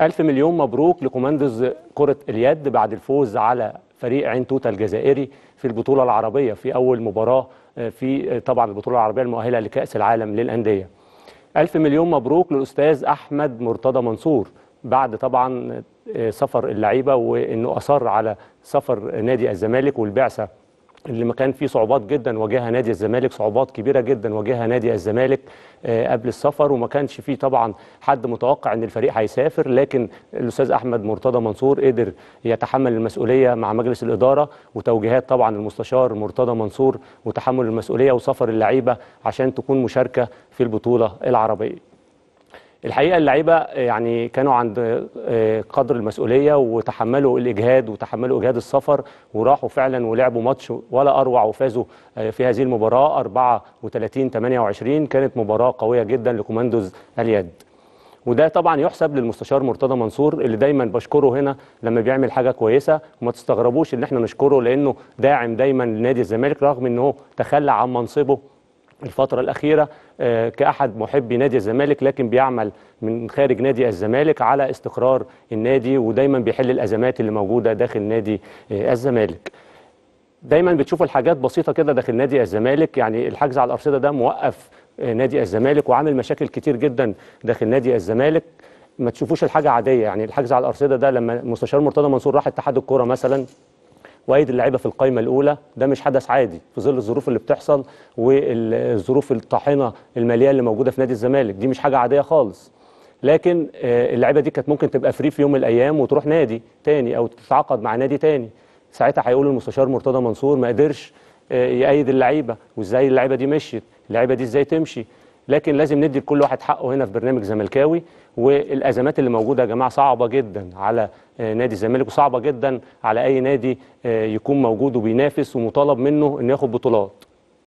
ألف مليون مبروك لكوماندوز كرة اليد بعد الفوز على فريق عين توتا الجزائري في البطولة العربية في أول مباراة آه، في آه، طبعا البطولة العربية المؤهلة لكأس العالم للأندية ألف مليون مبروك للأستاذ أحمد مرتضى منصور بعد طبعا آه، سفر اللعيبة وأنه أصر على سفر نادي الزمالك والبعثة اللي ما كان فيه صعوبات جدا واجهها نادي الزمالك صعوبات كبيره جدا واجهها نادي الزمالك آه، قبل السفر وما كانش فيه طبعا حد متوقع ان الفريق هيسافر لكن الاستاذ احمد مرتضى منصور قدر يتحمل المسؤوليه مع مجلس الاداره وتوجيهات طبعا المستشار مرتضى منصور وتحمل المسؤوليه وسفر اللعيبه عشان تكون مشاركه في البطوله العربيه الحقيقه اللعيبه يعني كانوا عند آه، قدر المسؤوليه وتحملوا الاجهاد وتحملوا اجهاد السفر وراحوا فعلا ولعبوا ماتش ولا اروع وفازوا آه، في هذه المباراه 34 28 كانت مباراه قويه جدا لكوماندوز اليد وده طبعا يحسب للمستشار مرتضى منصور اللي دايما بشكره هنا لما بيعمل حاجه كويسه وما تستغربوش ان احنا نشكره لانه داعم دايما لنادي الزمالك رغم انه تخلى عن منصبه الفترة الأخيرة آه، كأحد محبي نادي الزمالك لكن بيعمل من خارج نادي الزمالك على استقرار النادي ودايما بيحل الأزمات اللي موجودة داخل نادي آه، الزمالك دايما بتشوفوا الحاجات بسيطة كده داخل نادي الزمالك يعني الحجز على الأرصدة ده موقف آه، نادي الزمالك وعامل مشاكل كتير جدا داخل نادي الزمالك ما تشوفوش الحاجة عادية يعني الحجز على الأرصدة ده لما مستشار مرتضى منصور راح اتحاد الكورة مثلا وايد اللعيبه في القائمه الاولى ده مش حدث عادي في ظل الظروف اللي بتحصل والظروف الطاحنه الماليه اللي موجوده في نادي الزمالك دي مش حاجه عاديه خالص لكن آه، اللعيبه دي كانت ممكن تبقى فري في يوم من الايام وتروح نادي تاني او تتعاقد مع نادي تاني ساعتها هيقول المستشار مرتضى منصور ما قدرش آه، يأيد اللعيبه وازاي اللعيبه دي مشيت اللعيبه دي ازاي تمشي لكن لازم ندي لكل واحد حقه هنا في برنامج زملكاوي والازمات اللي موجوده يا جماعه صعبه جدا على آه، نادي الزمالك وصعبه جدا على اي نادي آه، يكون موجود وبينافس ومطالب منه انه ياخد بطولات